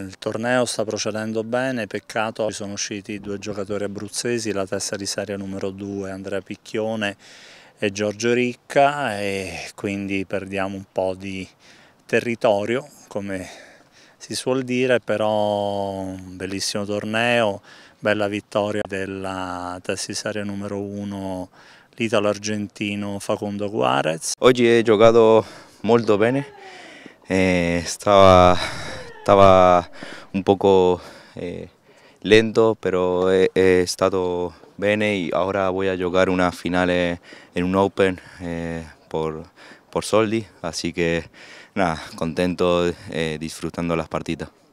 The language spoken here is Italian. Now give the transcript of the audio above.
Il torneo sta procedendo bene, peccato ci sono usciti due giocatori abruzzesi, la testa di serie numero 2 Andrea Picchione e Giorgio Ricca e quindi perdiamo un po' di territorio come si suol dire, però un bellissimo torneo, bella vittoria della testa di serie numero 1 l'italo-argentino Facundo Guarez. Oggi è giocato molto bene, eh, stava Estaba un poco eh, lento, pero he, estado bien y ahora voy a jugar una final eh, en un Open eh, por, por Soldi, así que nada, contento disfrutando las partidas.